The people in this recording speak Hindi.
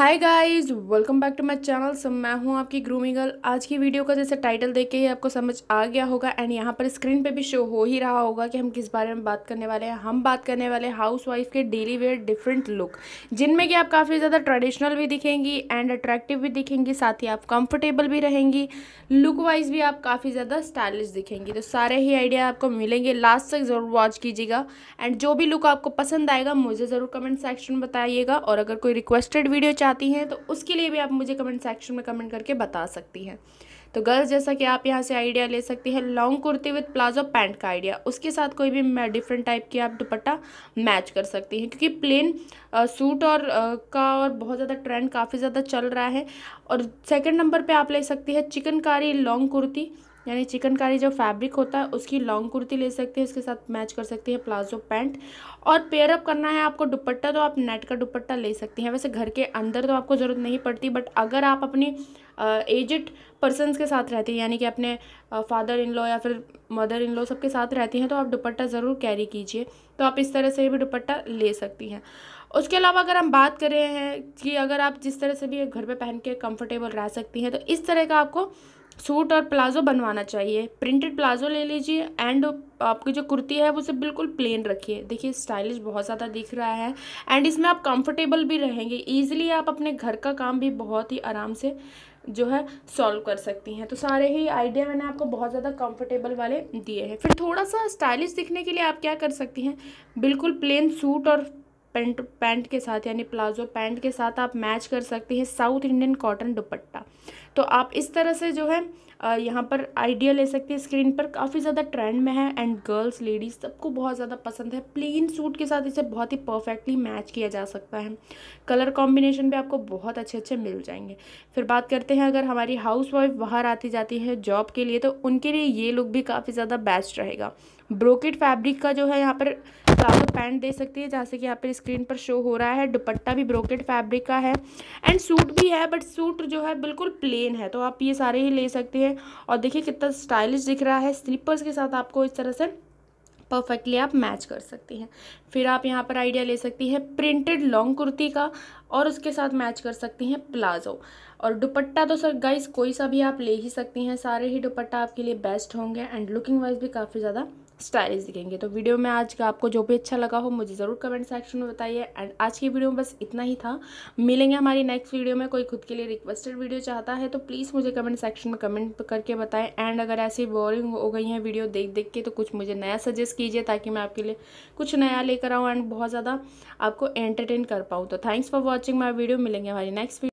hi guys welcome back to my channel so मैं हूं आपकी ग्रूमिंग गर्ल आज की वीडियो का जैसे टाइटल देख के ही आपको समझ आ गया होगा एंड यहां पर स्क्रीन पे भी शो हो ही रहा होगा कि हम किस बारे में बात करने वाले हैं हम बात करने वाले हाउसवाइफ के डेली वेयर डिफरेंट लुक जिनमें कि आप काफ़ी ज़्यादा ट्रेडिशनल भी दिखेंगी एंड अट्रैक्टिव भी दिखेंगी साथ ही आप कम्फर्टेबल भी रहेंगी लुक वाइज भी आप काफ़ी ज़्यादा स्टाइलिश दिखेंगी तो सारे ही आइडिया आपको मिलेंगे लास्ट तक ज़रूर वॉच कीजिएगा एंड जो भी लुक आपको पसंद आएगा मुझे ज़रूर कमेंट सेक्शन में बताइएगा और अगर कोई रिक्वेस्टेड वीडियो चाहिए आती हैं तो उसके लिए भी आप मुझे कमेंट सेक्शन में कमेंट करके बता सकती हैं तो गर्ल्स जैसा कि आप यहाँ से आइडिया ले सकती हैं long kurti with palazzo pant का आइडिया उसके साथ कोई भी डिफरेंट टाइप की आप दुपट्टा मैच कर सकती हैं क्योंकि प्लेन सूट और आ, का और बहुत ज़्यादा ट्रेंड काफ़ी ज़्यादा चल रहा है और सेकेंड नंबर पर आप ले सकती है चिकनकारी लॉन्ग कुर्ती यानी चिकनकारी जो फैब्रिक होता है उसकी लॉन्ग कुर्ती ले सकते हैं उसके साथ मैच कर सकती है प्लाजो पैंट और पेयर अप करना है आपको दुपट्टा तो आप नेट का दुपट्टा ले सकती हैं वैसे घर के अंदर तो आपको ज़रूरत नहीं पड़ती बट अगर आप अपनी एजड पर्सनस के साथ रहती हैं यानी कि अपने फादर इन लॉ या फिर मदर इन लॉ सबके साथ रहती हैं तो आप दुपट्टा ज़रूर कैरी कीजिए तो आप इस तरह से भी दुपट्टा ले सकती हैं उसके अलावा अगर हम बात कर रहे हैं कि अगर आप जिस तरह से भी घर पे पहन के कंफर्टेबल रह सकती हैं तो इस तरह का आपको सूट और प्लाज़ो बनवाना चाहिए प्रिंटेड प्लाज़ो ले लीजिए एंड आपकी जो कुर्ती है वो सिर्फ बिल्कुल प्लेन रखिए देखिए स्टाइलिश बहुत ज़्यादा दिख रहा है एंड इसमें आप कंफर्टेबल भी रहेंगे ईजिली आप अपने घर का काम भी बहुत ही आराम से जो है सॉल्व कर सकती हैं तो सारे ही आइडिया मैंने आपको बहुत ज़्यादा कंफर्टेबल वाले दिए हैं फिर थोड़ा सा स्टाइलिश दिखने के लिए आप क्या कर सकती हैं बिल्कुल प्लेन सूट और पेंट पैंट के साथ यानी प्लाजो पैंट के साथ आप मैच कर सकते हैं साउथ इंडियन कॉटन दुपट्टा तो आप इस तरह से जो है यहाँ पर आइडिया ले सकते हैं स्क्रीन पर काफ़ी ज़्यादा ट्रेंड में है एंड गर्ल्स लेडीज़ सबको बहुत ज़्यादा पसंद है प्लेन सूट के साथ इसे बहुत ही परफेक्टली मैच किया जा सकता है कलर कॉम्बिनेशन भी आपको बहुत अच्छे अच्छे मिल जाएंगे फिर बात करते हैं अगर हमारी हाउस वाइफ बाहर आती जाती है जॉब के लिए तो उनके लिए ये लुक भी काफ़ी ज़्यादा बेस्ट रहेगा ब्रोकेट फैब्रिक का जो है यहाँ पर प्लाजो पैंट दे सकती है जैसे कि यहाँ पर स्क्रीन पर शो हो रहा है दुपट्टा भी ब्रोकेट फैब्रिक का है एंड सूट भी है बट सूट जो है बिल्कुल प्लेन है तो आप ये सारे ही ले सकते हैं और देखिए कितना स्टाइलिश दिख रहा है स्लीपर्स के साथ आपको इस तरह से परफेक्टली आप मैच कर सकती हैं फिर आप यहाँ पर आइडिया ले सकती हैं प्रिंटेड लॉन्ग कुर्ती का और उसके साथ मैच कर सकती हैं प्लाजो और दुपट्टा तो सर गाइस कोई सा भी आप ले ही सकती हैं सारे ही दुपट्टा आपके लिए बेस्ट होंगे एंड लुकिंग वाइज भी काफ़ी ज़्यादा स्टाइलिश दिखेंगे तो वीडियो में आज का आपको जो भी अच्छा लगा हो मुझे ज़रूर कमेंट सेक्शन में बताइए एंड आज की वीडियो में बस इतना ही था मिलेंगे हमारी नेक्स्ट वीडियो में कोई खुद के लिए रिक्वेस्टेड वीडियो चाहता है तो प्लीज़ मुझे कमेंट सेक्शन में कमेंट करके बताएं एंड अगर ऐसी बोरिंग हो गई हैं वीडियो देख देख के तो कुछ मुझे नया सजेस्ट कीजिए ताकि मैं आपके लिए कुछ नया लेकर आऊँ एंड बहुत ज़्यादा आपको एंटरटेन कर पाऊँ तो thanks for watching my video मिलेंगे हमारी नेक्स्ट